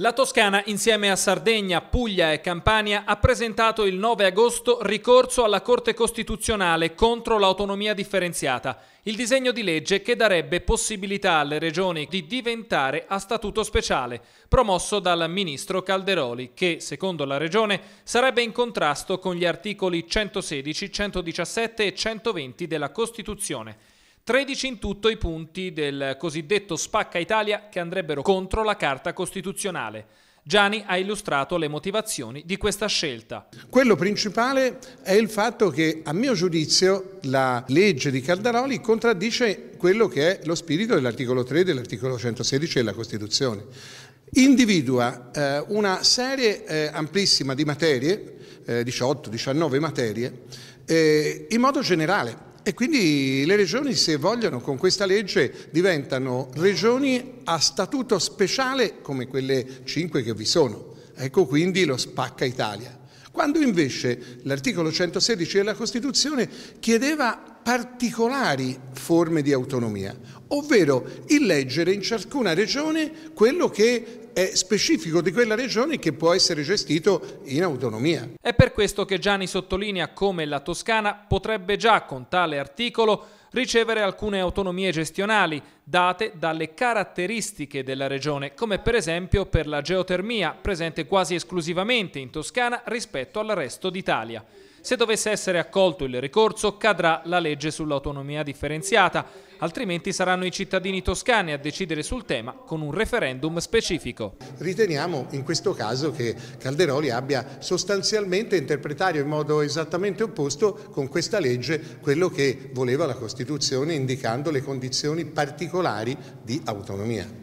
La Toscana, insieme a Sardegna, Puglia e Campania, ha presentato il 9 agosto ricorso alla Corte Costituzionale contro l'autonomia differenziata, il disegno di legge che darebbe possibilità alle regioni di diventare a statuto speciale, promosso dal ministro Calderoli, che, secondo la regione, sarebbe in contrasto con gli articoli 116, 117 e 120 della Costituzione. 13 in tutto i punti del cosiddetto Spacca Italia che andrebbero contro la Carta Costituzionale. Gianni ha illustrato le motivazioni di questa scelta. Quello principale è il fatto che, a mio giudizio, la legge di Caldaroli contraddice quello che è lo spirito dell'articolo 3 e dell'articolo 116 della Costituzione. Individua eh, una serie eh, amplissima di materie, eh, 18-19 materie, eh, in modo generale e quindi le regioni, se vogliono, con questa legge diventano regioni a statuto speciale come quelle cinque che vi sono. Ecco quindi lo spacca Italia. Quando invece l'articolo 116 della Costituzione chiedeva particolari forme di autonomia, ovvero il leggere in ciascuna regione quello che è specifico di quella regione che può essere gestito in autonomia. È per questo che Gianni sottolinea come la Toscana potrebbe già con tale articolo ricevere alcune autonomie gestionali date dalle caratteristiche della regione, come per esempio per la geotermia, presente quasi esclusivamente in Toscana rispetto al resto d'Italia. Se dovesse essere accolto il ricorso, cadrà la legge sull'autonomia differenziata, altrimenti saranno i cittadini toscani a decidere sul tema con un referendum specifico. Riteniamo in questo caso che Calderoli abbia sostanzialmente interpretato in modo esattamente opposto con questa legge quello che voleva la Costituzione indicando le condizioni particolari di autonomia.